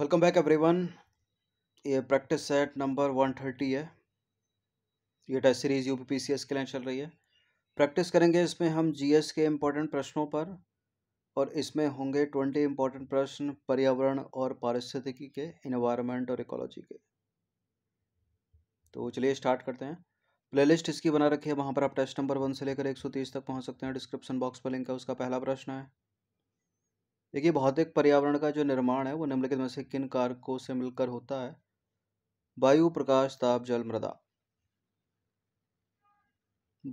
welcome back everyone ये practice set number one thirty है ये test series U P S C के लिए चल रही है प्रैक्टिस करेंगे इसमें हम जीएस के इम्पोर्टेंट प्रश्नों पर और इसमें होंगे ट्वेंटी इम्पोर्टेंट प्रश्न पर्यावरण और पारिस्थितिकी के इन्वायरमेंट और इकोलॉजी के तो चलिए स्टार्ट करते हैं प्लेलिस्ट इसकी बना रखी है वहाँ पर आप टेस्ट नंबर वन से लेकर एक सौ तीस तक पहुँच सकते हैं डिस्क्रिप्शन बॉक्स पर लिंक है उसका पहला प्रश्न है देखिए भौतिक पर्यावरण का जो निर्माण है वो निम्नलिखित में से किन कारकों से मिलकर होता है वायु प्रकाश ताप जल मृदा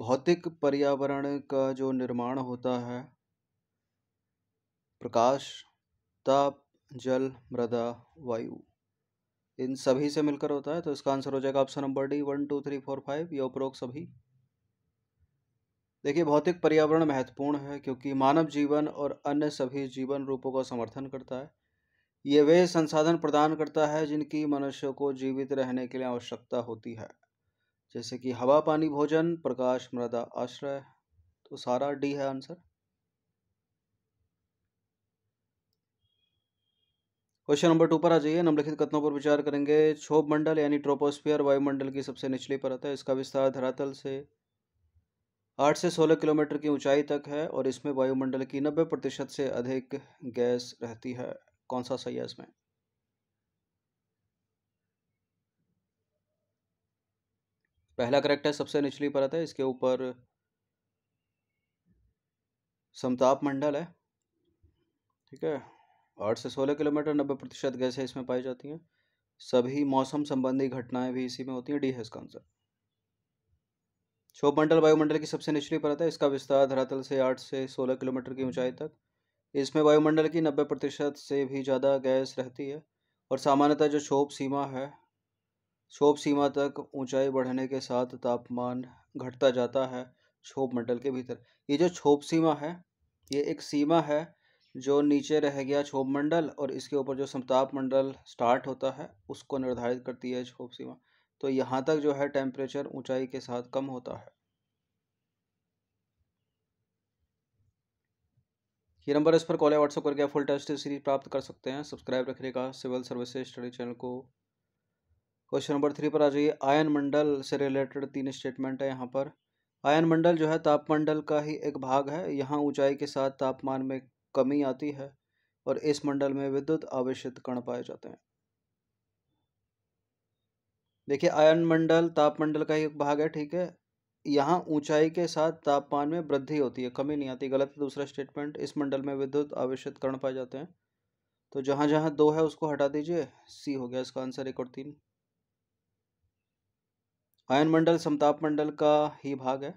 भौतिक पर्यावरण का जो निर्माण होता है प्रकाश ताप जल मृदा वायु इन सभी से मिलकर होता है तो इसका आंसर हो जाएगा option number D one two three four five या उपरोक्त सभी देखिए भौतिक पर्यावरण महत्वपूर्ण है क्योंकि मानव जीवन और अन्य सभी जीवन रूपों का समर्थन करता है ये वे संसाधन प्रदान करता है जिनकी मनुष्य को जीवित रहने के लिए आवश्यकता होती है जैसे कि हवा पानी भोजन प्रकाश मृदा आश्रय तो सारा डी है आंसर क्वेश्चन नंबर टू पर आ जाइए निम्नलिखित कथनों पर विचार करेंगे क्षोभ मंडल यानी ट्रोपोस्फियर वायुमंडल की सबसे निचली परत है इसका विस्तार धरातल से आठ से सोलह किलोमीटर की ऊंचाई तक है और इसमें वायुमंडल की नब्बे प्रतिशत से अधिक गैस रहती है कौन सा सही है इसमें पहला करेक्ट है सबसे निचली परत है इसके ऊपर समताप मंडल है ठीक है आठ से सोलह किलोमीटर नब्बे प्रतिशत गैसें इसमें पाई जाती हैं सभी मौसम संबंधी घटनाएं भी इसी में होती हैं डी है इसका आंसर क्षोभमंडल वायुमंडल की सबसे निचली परत है इसका विस्तार धरातल से आठ से सोलह किलोमीटर की ऊंचाई तक इसमें वायुमंडल की नब्बे प्रतिशत से भी ज़्यादा गैस रहती है और सामान्यतः जो क्षोभ सीमा है क्षोभ सीमा तक ऊंचाई बढ़ने के साथ तापमान घटता जाता है क्षोभ मंडल के भीतर ये जो छोप सीमा है ये एक सीमा है जो नीचे रह गया क्षोभ मंडल और इसके ऊपर जो समताप मंडल स्टार्ट होता है उसको निर्धारित करती है क्षोभ सीमा तो यहाँ तक जो है टेम्परेचर ऊंचाई के साथ कम होता है ये नंबर इस पर कॉल या व्हाट्सअप करके फुल टेस्ट सीरीज प्राप्त कर सकते हैं सब्सक्राइब रखिएगा सिविल सर्विसेज स्टडी चैनल को क्वेश्चन नंबर थ्री पर आ जाइए आयन मंडल से रिलेटेड तीन स्टेटमेंट है यहाँ पर आयन मंडल जो है तापमंडल का ही एक भाग है यहाँ ऊंचाई के साथ तापमान में कमी आती है और इस मंडल में विद्युत आवश्यक कण पाए जाते हैं देखिए आयन मंडल तापमंडल का एक भाग है ठीक है यहाँ ऊंचाई के साथ तापमान में वृद्धि होती है कमी नहीं आती गलत दूसरा स्टेटमेंट इस मंडल में विद्युत आवेशित कर्ण पाए जाते हैं तो जहाँ जहाँ दो है उसको हटा दीजिए सी हो गया इसका आंसर एक और तीन आयन मंडल समताप मंडल का ही भाग है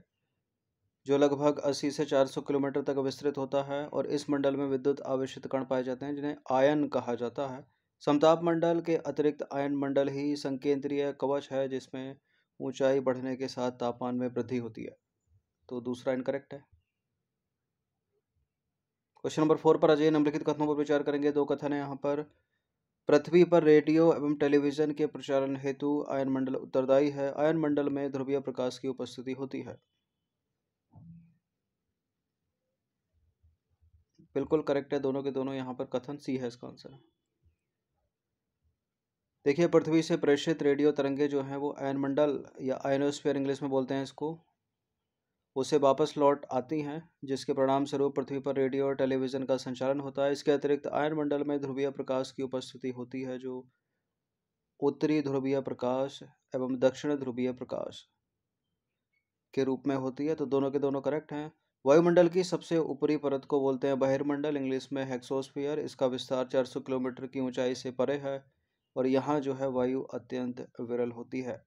जो लगभग 80 से 400 किलोमीटर तक विस्तृत होता है और इस मंडल में विद्युत आवेशित कर्ण पाए जाते हैं जिन्हें आयन कहा जाता है समताप मंडल के अतिरिक्त आयन मंडल ही संकेंद्रीय कवच है जिसमें ऊंचाई बढ़ने के साथ तापमान में वृद्धि होती है तो दूसरा इनकरेक्ट है क्वेश्चन नंबर फोर पर अजय निम्नलिखित कथनों पर विचार करेंगे दो कथन है यहाँ पर पृथ्वी पर रेडियो एवं टेलीविजन के प्रचारण हेतु आयन मंडल उत्तरदायी है आयन मंडल में ध्रुवीय प्रकाश की उपस्थिति होती है बिल्कुल करेक्ट है दोनों के दोनों यहाँ पर कथन सी है इसका आंसर देखिए पृथ्वी से प्रेषित रेडियो तरंगे जो हैं वो आयन मंडल या आयनोस्फेयर इंग्लिश में बोलते हैं इसको उसे वापस लौट आती हैं जिसके परिणाम स्वरूप पृथ्वी पर रेडियो और टेलीविज़न का संचालन होता है इसके अतिरिक्त आयन मंडल में ध्रुवीय प्रकाश की उपस्थिति होती है जो उत्तरी ध्रुवीय प्रकाश एवं दक्षिण ध्रुवीय प्रकाश के रूप में होती है तो दोनों के दोनों करेक्ट हैं वायुमंडल की सबसे ऊपरी परत को बोलते हैं बहिर्मंडल इंग्लिश में हेक्सोस्फीयर इसका विस्तार 400 किलोमीटर की ऊंचाई से परे है और यहाँ जो है वायु अत्यंत विरल होती है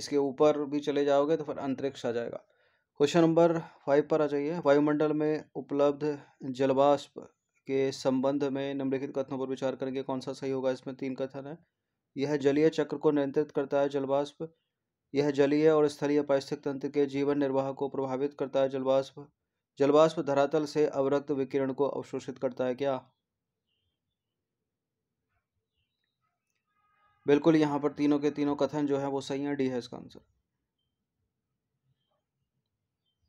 इसके ऊपर भी चले जाओगे तो फिर अंतरिक्ष आ जाएगा क्वेश्चन नंबर फाइव पर आ जाइए वायुमंडल में उपलब्ध जलवाष्प के संबंध में निम्नलिखित कथनों पर विचार करेंगे कौन सा सही होगा इसमें तीन कथन है यह जलीय चक्र को नियंत्रित करता है जलवाष्प यह जलीय और स्थलीय पारिस्थितिक तंत्र के जीवन निर्वाह को प्रभावित करता है जलवाष्प जलवाष्प धरातल से अवरक्त विकिरण को अवशोषित करता है क्या बिल्कुल यहाँ पर तीनों के तीनों कथन जो है वो सही है डी है इसका आंसर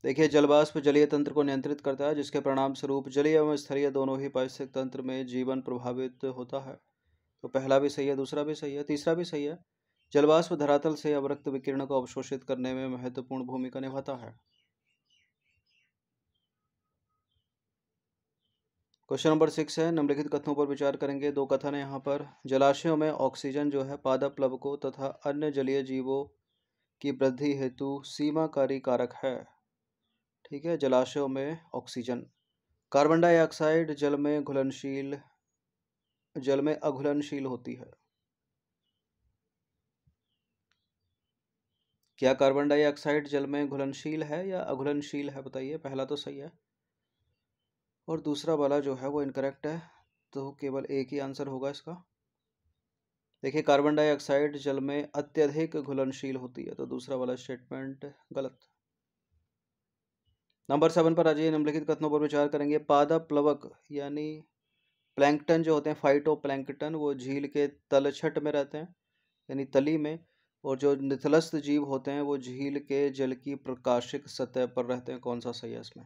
देखिए जलवाष्प जलीय तंत्र को नियंत्रित करता है जिसके परिणाम स्वरूप जलीय एवं स्थलीय दोनों ही पारिस्थितिक तंत्र में जीवन प्रभावित होता है तो पहला भी सही है दूसरा भी सही है तीसरा भी सही है जलवाष्प धरातल से अवरक्त विकिरण को अवशोषित करने में महत्वपूर्ण भूमिका निभाता है क्वेश्चन नंबर सिक्स है निम्नलिखित कथनों पर विचार करेंगे दो कथन है यहाँ पर जलाशयों में ऑक्सीजन जो है पादप लवकों तथा अन्य जलीय जीवों की वृद्धि हेतु सीमाकारी कारक है ठीक है जलाशयों में ऑक्सीजन कार्बन डाइऑक्साइड जल में घुलनशील जल में अघुलनशील होती है क्या कार्बन डाइऑक्साइड जल में घुलनशील है या अघुलनशील है बताइए पहला तो सही है और दूसरा वाला जो है वो इनकरेक्ट है तो केवल एक ही आंसर होगा इसका देखिए कार्बन डाइऑक्साइड जल में अत्यधिक घुलनशील होती है तो दूसरा वाला स्टेटमेंट गलत नंबर सेवन पर आ जाइए निम्नलिखित कथनों पर विचार करेंगे पादा प्लवक यानी प्लैंकटन जो होते हैं फाइटो प्लैंकटन वो झील के तलछट में रहते हैं यानी तली में और जो निथलस्थ जीव होते हैं वो झील के जल की प्रकाशिक सतह पर रहते हैं कौन सा सही है इसमें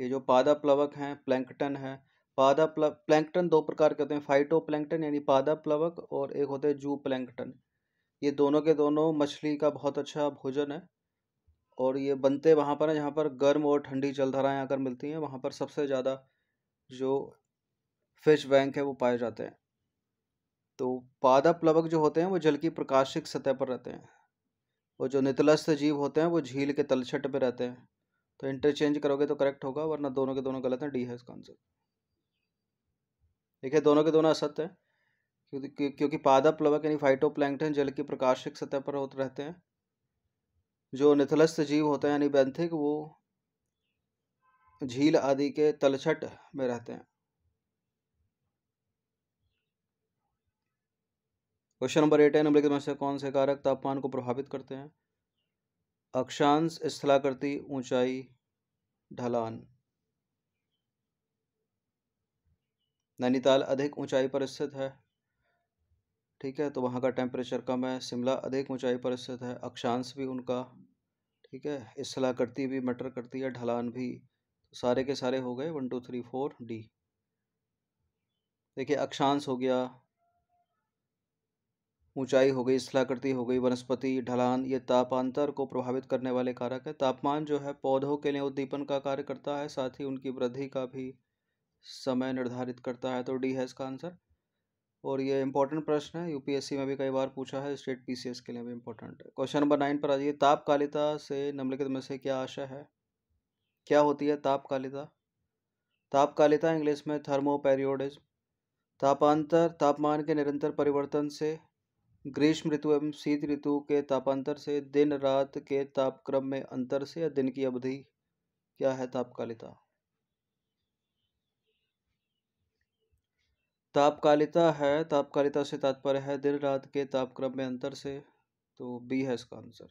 ये जो पादा प्लवक हैं प्लैंकटन है पादा प्ल प्लैंकटन दो प्रकार के होते हैं फाइटो प्लैंकटन यानी पादा प्लवक और एक होते हैं जू प्लैंकटन ये दोनों के दोनों मछली का बहुत अच्छा भोजन है और ये बनते वहाँ पर हैं जहाँ पर गर्म और ठंडी जलधाराएँ आकर मिलती हैं वहाँ पर सबसे ज़्यादा जो फिश बैंक है वो पाए जाते हैं तो पादा प्लवक जो होते हैं वो जल की प्रकाशिक सतह पर रहते हैं और जो नितलस्थ जीव होते हैं वो झील के तलछट पर रहते हैं तो इंटरचेंज करोगे तो करेक्ट होगा वरना दोनों के दोनों गलत हैं डी है इसका आंसर देखिए दोनों के दोनों असत्य हैं क्योंकि क्योंकि पादप प्लवक यानी फाइटो फाइटोप्लैंकटन जल की प्रकाशिक सतह पर होते रहते हैं जो निथलस्थ जीव होते हैं यानी बैंथिक वो झील आदि के तलछट में रहते हैं क्वेश्चन नंबर एट है निम्नलिखित में से कौन से कारक तापमान को प्रभावित करते हैं अक्षांश स्थलाकृति ऊंचाई ढलान नैनीताल अधिक ऊंचाई पर स्थित है ठीक है तो वहाँ का टेम्परेचर कम है शिमला अधिक ऊंचाई पर स्थित है अक्षांश भी उनका ठीक है स्थलाकृति भी मैटर करती है ढलान भी सारे के सारे हो गए one two three four D देखिए अक्षांश हो गया ऊंचाई हो गई स्थलाकृति हो गई वनस्पति ढलान ये तापांतर को प्रभावित करने वाले कारक है तापमान जो है पौधों के लिए उद्दीपन का कार्य करता है साथ ही उनकी वृद्धि का भी समय निर्धारित करता है तो डी है इसका आंसर और ये इंपॉर्टेंट प्रश्न है यूपीएससी में भी कई बार पूछा है स्टेट पीसीएस के लिए भी इंपॉर्टेंट है क्वेश्चन नंबर नाइन पर आ जाइए तापकालिता से निम्नलिखित में से क्या आशा है क्या होती है तापकालिता तापकालिता इंग्लिश में थर्मोपेरियोडिज्म तापांतर तापमान के निरंतर परिवर्तन से ग्रीष्म ऋतु एवं शीत ऋतु के तापांतर से दिन रात के तापक्रम में अंतर से या दिन की अवधि क्या है तापकालिता तापकालिता है तापकालिता से तात्पर्य है दिन रात के तापक्रम में अंतर से तो बी है इसका आंसर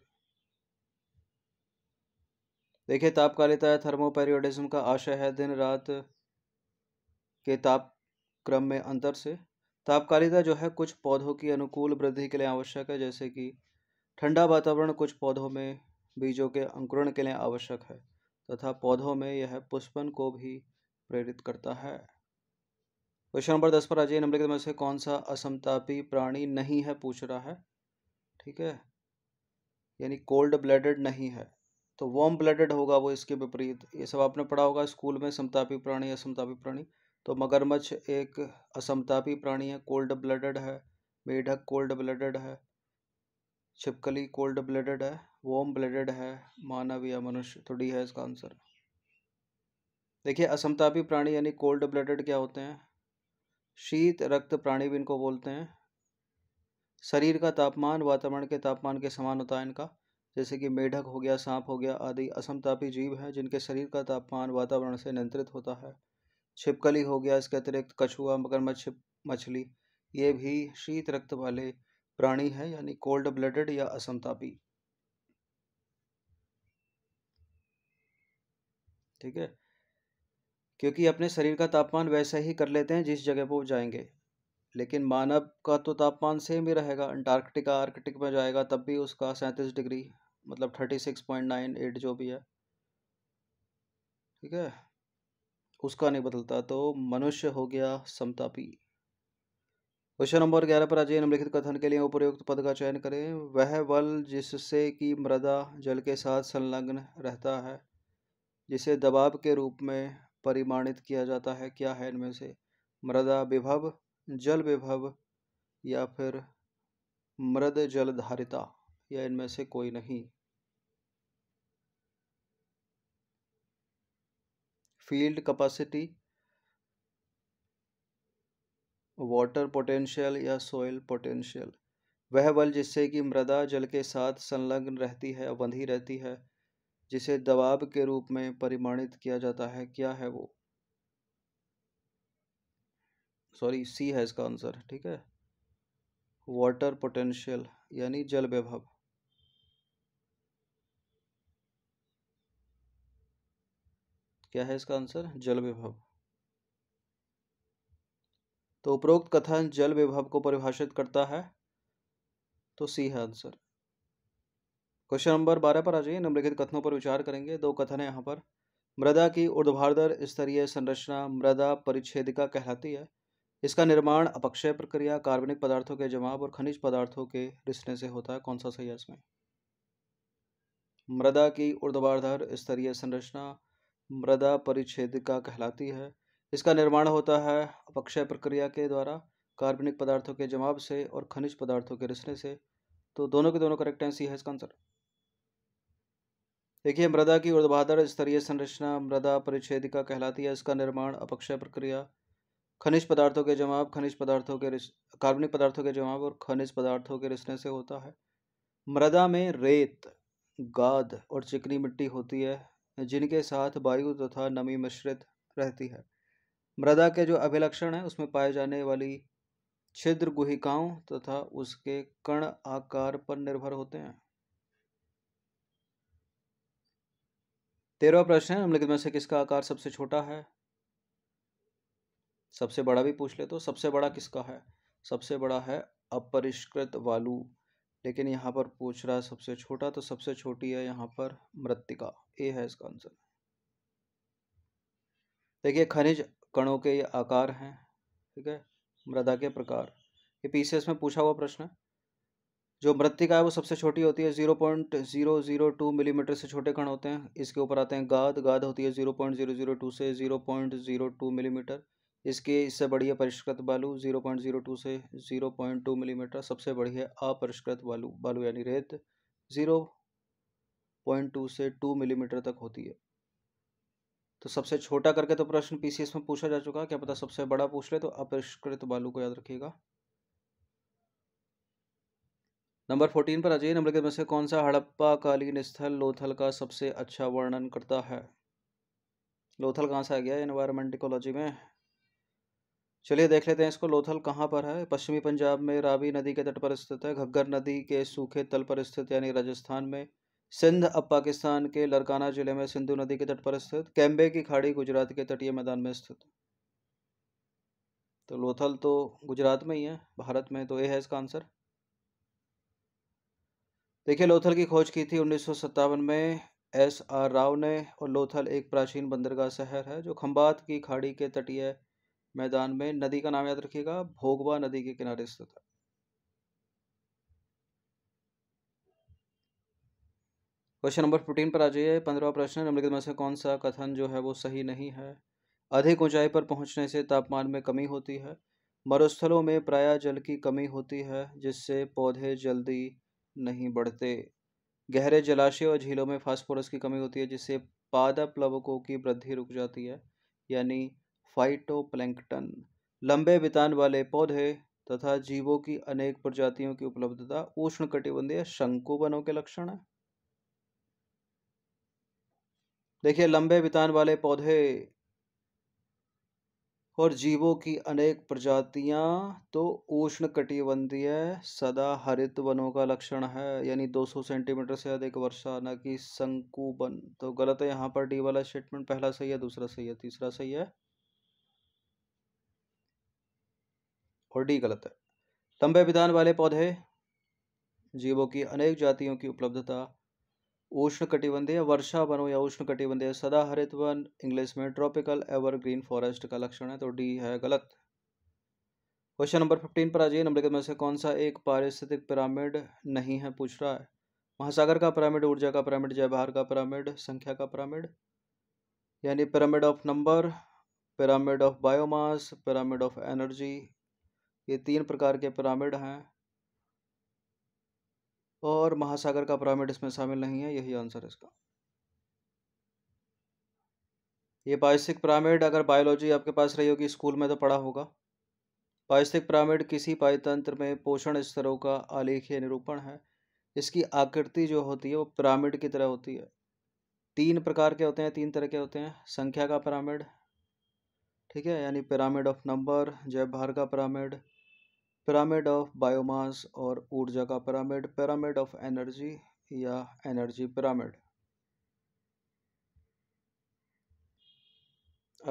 देखिए तापकालिता है थर्मोपेरियोडिज्म का आशय है दिन रात के तापक्रम में अंतर से तापकारिता जो है कुछ पौधों की अनुकूल वृद्धि के लिए आवश्यक है जैसे कि ठंडा वातावरण कुछ पौधों में बीजों के अंकुरण के लिए आवश्यक है तथा पौधों में यह पुष्पन को भी प्रेरित करता है क्वेश्चन नंबर दस पर अजय निम्नलिखित में से कौन सा असमतापी प्राणी नहीं है पूछ रहा है ठीक है यानी कोल्ड ब्लडेड नहीं है तो वॉम ब्लडेड होगा वो इसके विपरीत ये सब आपने पढ़ा होगा स्कूल में समतापी प्राणी असमतापी प्राणी तो मगरमच्छ एक असमतापी प्राणी है कोल्ड ब्लडेड है मेढक कोल्ड ब्लडेड है छिपकली कोल्ड ब्लडेड है वोम ब्लडेड है मानव या मनुष्य तो डी है इसका आंसर देखिए असमतापी प्राणी यानी कोल्ड ब्लडेड क्या होते हैं शीत रक्त प्राणी भी इनको बोलते हैं शरीर का तापमान वातावरण के तापमान के समान होता है इनका जैसे कि मेढक हो गया सांप हो गया आदि असमतापी जीव हैं जिनके शरीर का तापमान वातावरण से नियंत्रित होता है छिपकली हो गया इसके अतिरिक्त कछुआ मगरमच्छ मछली ये भी शीत रक्त वाले प्राणी हैं यानी कोल्ड ब्लडेड या असमतापी ठीक है क्योंकि अपने शरीर का तापमान वैसा ही कर लेते हैं जिस जगह पर वो जाएंगे लेकिन मानव का तो तापमान सेम ही रहेगा अंटार्कटिका आर्कटिक में जाएगा तब भी उसका सैंतीस डिग्री मतलब thirty six point nine eight जो भी है ठीक है उसका नहीं बदलता तो मनुष्य हो गया समतापी क्वेश्चन नंबर ग्यारह पर अजय निम्नलिखित कथन के लिए उपयुक्त पद का चयन करें वह बल जिससे कि मृदा जल के साथ संलग्न रहता है जिसे दबाव के रूप में परिमाणित किया जाता है क्या है इनमें से मृदा विभव जल विभव या फिर मृद जलधारिता या इनमें से कोई नहीं फील्ड कैपेसिटी वाटर पोटेंशियल या सोयल पोटेंशियल वह बल जिससे कि मृदा जल के साथ संलग्न रहती है बंधी रहती है जिसे दबाव के रूप में परिमाणित किया जाता है क्या है वो सॉरी सी है इसका आंसर ठीक है वाटर पोटेंशियल यानी जल विभव क्या है इसका आंसर जल विभव तो उपरोक्त कथन जल विभव को परिभाषित करता है तो सी है आंसर क्वेश्चन नंबर बारह पर आ जाइए निम्नलिखित कथनों पर विचार करेंगे दो कथन है यहाँ पर मृदा की ऊर्ध्वाधर स्तरीय संरचना मृदा परिच्छेदिका कहलाती है इसका निर्माण अपक्षय प्रक्रिया कार्बनिक पदार्थों के जमाव और खनिज पदार्थों के रिसने से होता है कौन सा सही है इसमें मृदा की ऊर्ध्वाधर स्तरीय संरचना मृदा परिच्छेदिका कहलाती है इसका निर्माण होता है अपक्षय प्रक्रिया के द्वारा कार्बनिक पदार्थों के जमाव से और खनिज पदार्थों के रिसने से तो दोनों के दोनों करेक्ट आंसर है इसका आंसर देखिए मृदा की ऊर्ध्वाधर स्तरीय संरचना मृदा परिच्छेदिका कहलाती है इसका निर्माण अपक्षय प्रक्रिया खनिज पदार्थों के जमाव खनिज पदार्थों के कार्बनिक पदार्थों के जमाव और खनिज पदार्थों के रिसने से होता है मृदा में रेत गाद और चिकनी मिट्टी होती है जिनके साथ वायु तथा नमी मिश्रित रहती है मृदा के जो अभिलक्षण है उसमें पाए जाने वाली छिद्र गुहिकाओं तथा उसके कण आकार पर निर्भर होते हैं तेरवा प्रश्न है निम्नलिखित में से किसका आकार सबसे छोटा है सबसे बड़ा भी पूछ ले तो सबसे बड़ा किसका है सबसे बड़ा है अपरिष्कृत वालू लेकिन यहाँ पर पूछ रहा है सबसे छोटा तो सबसे छोटी है यहाँ पर मृतिका ए है इसका आंसर देखिए खनिज कणों के ये आकार हैं ठीक है मृदा के प्रकार ये पीसीएस में पूछा हुआ प्रश्न है जो मृतिका है वो सबसे छोटी होती है zero point zero zero two millimetre से छोटे कण होते हैं इसके ऊपर आते हैं गाद गाद होती है zero point zero zero two से zero point zero two millimetre इसके इससे बड़ी है परिष्कृत बालू जीरो पॉइंट जीरो टू से जीरो पॉइंट टू मिलीमीटर सबसे बड़ी है अपरिष्कृत बालू बालू यानी रेत ज़ीरो पॉइंट टू से टू मिलीमीटर तक होती है तो सबसे छोटा करके तो प्रश्न पीसीएस में पूछा जा चुका क्या पता सबसे बड़ा पूछ ले तो अपरिष्कृत बालू को याद रखिएगा नंबर फोर्टीन पर अजय निम्नलिखित में से कौन सा हड़प्पा कालीन स्थल लोथल का सबसे अच्छा वर्णन करता है लोथल कहाँ से आ गया इन्वायरमेंट इकोलॉजी में चलिए देख लेते हैं इसको लोथल कहाँ पर है पश्चिमी पंजाब में रावी नदी के तट पर स्थित है घग्गर नदी के सूखे तल पर स्थित यानी राजस्थान में सिंध अब पाकिस्तान के लरकाना जिले में सिंधु नदी के तट पर स्थित कैम्बे की खाड़ी गुजरात के तटीय मैदान में स्थित तो लोथल तो गुजरात में ही है भारत में तो ये है इसका आंसर देखिए लोथल की खोज की थी उन्नीस में एस आर राव ने और लोथल एक प्राचीन बंदरगाह शहर है जो खम्बात की खाड़ी के तटीय मैदान में नदी का नाम याद रखिएगा भोगवा नदी के किनारे स्थित है क्वेश्चन नंबर फिफ्टीन पर आ जाइए पंद्रह प्रश्न निम्नलिखित में से कौन सा कथन जो है वो सही नहीं है अधिक ऊंचाई पर पहुंचने से तापमान में कमी होती है मरुस्थलों में प्राय जल की कमी होती है जिससे पौधे जल्दी नहीं बढ़ते गहरे जलाशय और झीलों में फास्फोरस की कमी होती है जिससे पादप लवकों की वृद्धि रुक जाती है यानी फाइटोप्लैंकटन लंबे बितान वाले पौधे तथा जीवों की अनेक प्रजातियों की उपलब्धता उष्ण कटिबंधीय शंकु वनों के लक्षण है देखिए लंबे बितान वाले पौधे और जीवों की अनेक प्रजातियां तो उष्ण कटिबंधीय सदा हरित वनों का लक्षण है यानी 200 सेंटीमीटर से अधिक वर्षा न कि शंकुबन तो गलत है यहाँ पर डी वाला स्टेटमेंट पहला सही है दूसरा सही है तीसरा सही है और डी गलत है तंबे विधान वाले पौधे जीवों की अनेक जातियों की उपलब्धता उष्ण कटिबंधीय वर्षा वनों या उष्ण कटिबंधीय सदा हरित वन इंग्लिश में ट्रॉपिकल एवरग्रीन फॉरेस्ट का लक्षण है तो डी है गलत क्वेश्चन नंबर फिफ्टीन पर आ जाइए निम्नलिखित में से कौन सा एक पारिस्थितिक पिरामिड नहीं है पूछ रहा है महासागर का पिरामिड ऊर्जा का पिरामिड जयभार का पिरामिड संख्या का पिरामिड यानी pyramid of number pyramid of biomass pyramid of energy ये तीन प्रकार के पिरामिड हैं और महासागर का पिरामिड इसमें शामिल नहीं है यही आंसर इसका ये पायस्तिक पिरामिड अगर बायोलॉजी आपके पास रही होगी स्कूल में तो पढ़ा होगा पायस्तिक पिरामिड किसी पायतंत्र में पोषण स्तरों का आलेखीय निरूपण है इसकी आकृति जो होती है वो पिरामिड की तरह होती है तीन प्रकार के होते हैं तीन तरह के होते हैं संख्या का पिरामिड ठीक है यानी पिरामिड ऑफ नंबर जय भार का पिरामिड पिरामिड ऑफ बायोमास और ऊर्जा का पिरामिड पिरामिड ऑफ एनर्जी या एनर्जी पिरामिड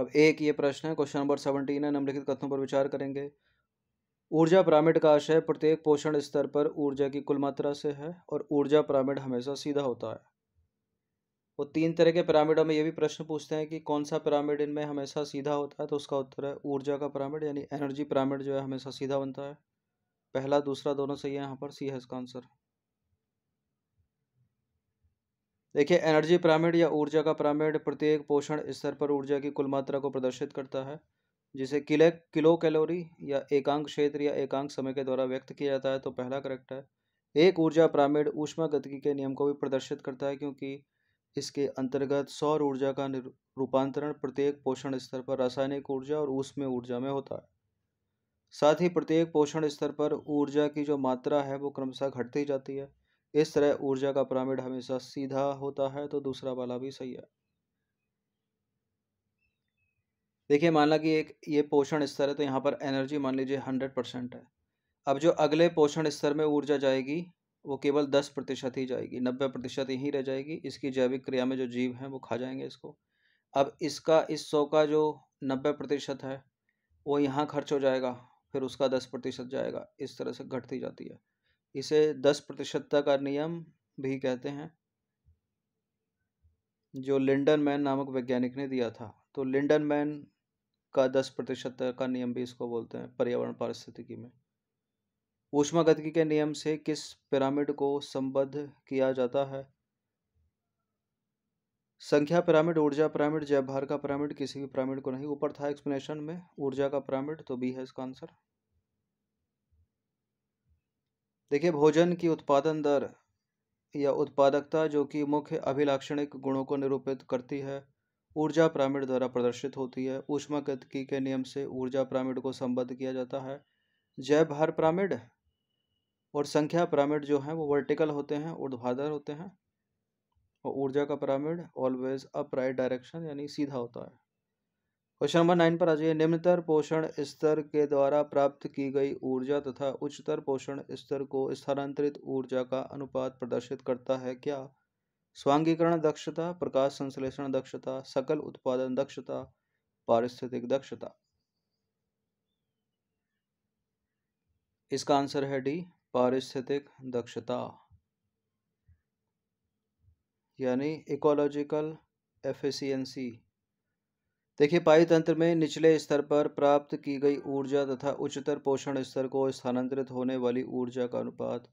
अब एक ये प्रश्न है क्वेश्चन नंबर सेवनटीन है निम्नलिखित कथनों पर विचार करेंगे ऊर्जा पिरामिड का आशय प्रत्येक पोषण स्तर पर ऊर्जा की कुल मात्रा से है और ऊर्जा पिरामिड हमेशा सीधा होता है वो तीन तरह के पिरामिडों में ये भी प्रश्न पूछते हैं कि कौन सा पिरामिड इनमें हमेशा सीधा होता है तो उसका उत्तर है ऊर्जा का पिरामिड यानी एनर्जी पिरामिड जो है हमेशा सीधा बनता है पहला दूसरा दोनों सही है यहाँ पर सी है इसका आंसर देखिए एनर्जी पिरामिड या ऊर्जा का पिरामिड प्रत्येक पोषण स्तर पर ऊर्जा की कुल मात्रा को प्रदर्शित करता है जिसे किले किलो कैलोरी या एकांक क्षेत्र या एकांक समय के द्वारा व्यक्त किया जाता है तो पहला करेक्ट है एक ऊर्जा पिरामिड ऊष्मा गतिकी के नियम को भी प्रदर्शित करता है क्योंकि इसके अंतर्गत सौर ऊर्जा का रूपांतरण प्रत्येक पोषण स्तर पर रासायनिक ऊर्जा और उसमें ऊर्जा में होता है साथ ही प्रत्येक पोषण स्तर पर ऊर्जा की जो मात्रा है वो क्रमशः घटती जाती है इस तरह ऊर्जा का पिरामिड हमेशा सीधा होता है तो दूसरा वाला भी सही है देखिए माना कि एक ये पोषण स्तर है तो यहाँ पर एनर्जी मान लीजिए हंड्रेड परसेंट है अब जो अगले पोषण स्तर में ऊर्जा जाएगी वो केवल दस प्रतिशत ही जाएगी नब्बे प्रतिशत यहीं रह जाएगी इसकी जैविक क्रिया में जो जीव हैं वो खा जाएंगे इसको अब इसका इस सौ का जो नब्बे प्रतिशत है वो यहाँ खर्च हो जाएगा फिर उसका दस प्रतिशत जाएगा इस तरह से घटती जाती है इसे दस प्रतिशतता का नियम भी कहते हैं जो लिंडन मैन नामक वैज्ञानिक ने दिया था तो लिंडन मैन का दस प्रतिशत का नियम भी इसको बोलते हैं पर्यावरण पारिस्थितिकी में ऊष्मागतिकी के नियम से किस पिरामिड को संबद्ध किया जाता है संख्या पिरामिड ऊर्जा पिरामिड जय भार का पिरामिड किसी भी पिरामिड को नहीं ऊपर था एक्सप्लेनेशन में ऊर्जा का पिरामिड तो बी है इसका आंसर देखिए भोजन की उत्पादन दर या उत्पादकता जो कि मुख्य अभिलाक्षणिक गुणों को निरूपित करती है ऊर्जा पिरामिड द्वारा प्रदर्शित होती है ऊष्मागतिकी के नियम से ऊर्जा पिरामिड को संबद्ध किया जाता है जय भार पिरामिड और संख्या पिरामिड जो है वो वर्टिकल होते हैं ऊर्ध्वाधर होते हैं और ऊर्जा का pyramid always upright direction यानी सीधा होता है क्वेश्चन नंबर नाइन पर आ जाइए निम्नतर पोषण स्तर के द्वारा प्राप्त की गई ऊर्जा तथा उच्चतर पोषण स्तर को स्थानांतरित ऊर्जा का अनुपात प्रदर्शित करता है क्या स्वांगीकरण दक्षता प्रकाश संश्लेषण दक्षता सकल उत्पादन दक्षता पारिस्थितिक दक्षता इसका आंसर है डी पारिस्थितिक दक्षता यानी इकोलॉजिकल एफिशिएंसी देखिए पाई तंत्र में निचले स्तर पर प्राप्त की गई ऊर्जा तथा उच्चतर पोषण स्तर को स्थानांतरित होने वाली ऊर्जा का अनुपात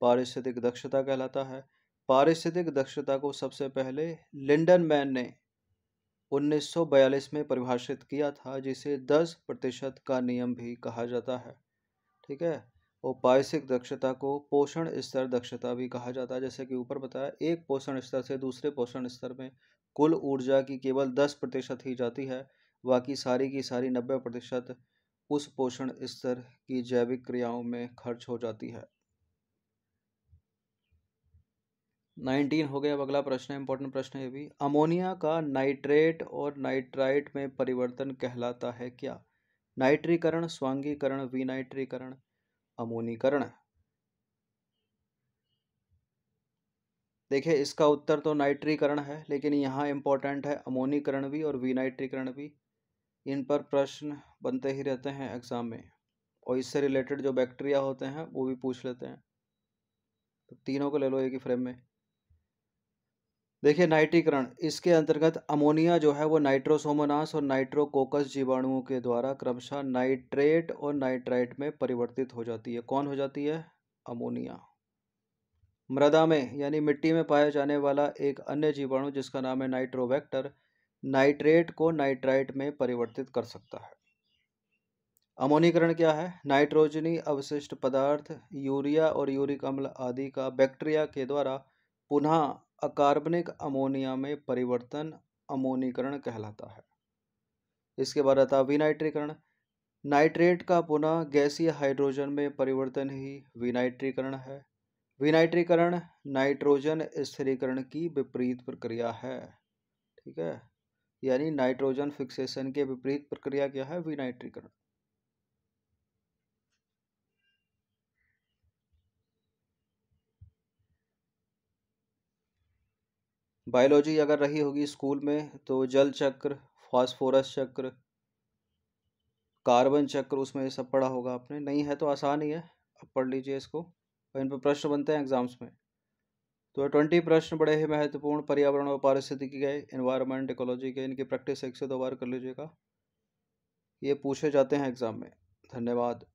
पारिस्थितिक दक्षता कहलाता है पारिस्थितिक दक्षता को सबसे पहले लिंडन मैन ने 1942 में परिभाषित किया था जिसे 10 प्रतिशत का नियम भी कहा जाता है ठीक है और बायसिक दक्षता को पोषण स्तर दक्षता भी कहा जाता है जैसे कि ऊपर बताया एक पोषण स्तर से दूसरे पोषण स्तर में कुल ऊर्जा की केवल दस प्रतिशत ही जाती है बाकी सारी की सारी नब्बे प्रतिशत उस पोषण स्तर की जैविक क्रियाओं में खर्च हो जाती है नाइनटीन हो गया अब अगला प्रश्न है इंपॉर्टेंट प्रश्न है ये भी अमोनिया का नाइट्रेट और नाइट्राइट में परिवर्तन कहलाता है क्या नाइट्रीकरण स्वांगीकरण विनाइट्रीकरण अमोनीकरण देखिए इसका उत्तर तो नाइट्रीकरण है लेकिन यहाँ इम्पोर्टेंट है अमोनीकरण भी और विनाइट्रीकरण भी इन पर प्रश्न बनते ही रहते हैं एग्ज़ाम में और इससे रिलेटेड जो बैक्टीरिया होते हैं वो भी पूछ लेते हैं तो तीनों को ले लो एक ही फ्रेम में देखिए नाइट्रीकरण इसके अंतर्गत अमोनिया जो है वो नाइट्रोसोमोनास और नाइट्रोकोकस जीवाणुओं के द्वारा क्रमशः नाइट्रेट और नाइट्राइट में परिवर्तित हो जाती है कौन हो जाती है अमोनिया मृदा में यानी मिट्टी में पाया जाने वाला एक अन्य जीवाणु जिसका नाम है नाइट्रोवेक्टर नाइट्रेट को नाइट्राइट में परिवर्तित कर सकता है अमोनीकरण क्या है नाइट्रोजनी अवशिष्ट पदार्थ यूरिया और यूरिक अम्ल आदि का बैक्टीरिया के द्वारा पुनः अकार्बनिक अमोनिया में परिवर्तन अमोनीकरण कहलाता है इसके बाद आता विनाइट्रीकरण नाइट्रेट का पुनः गैसीय हाइड्रोजन में परिवर्तन ही विनाइट्रीकरण है विनाइट्रीकरण नाइट्रोजन स्थिरीकरण की विपरीत प्रक्रिया है ठीक है यानी नाइट्रोजन फिक्सेशन के विपरीत प्रक्रिया क्या है विनाइट्रीकरण बायोलॉजी अगर रही होगी स्कूल में तो जल चक्र फास्फोरस चक्र कार्बन चक्र उसमें ये सब पढ़ा होगा आपने नहीं है तो आसान ही है अब पढ़ लीजिए इसको और इन पर प्रश्न बनते हैं एग्ज़ाम्स में तो ट्वेंटी प्रश्न बड़े ही महत्वपूर्ण पर्यावरण और पारिस्थितिकी के इन्वायरमेंट इकोलॉजी के इनकी प्रैक्टिस एक से दो बार कर लीजिएगा ये पूछे जाते हैं एग्ज़ाम में धन्यवाद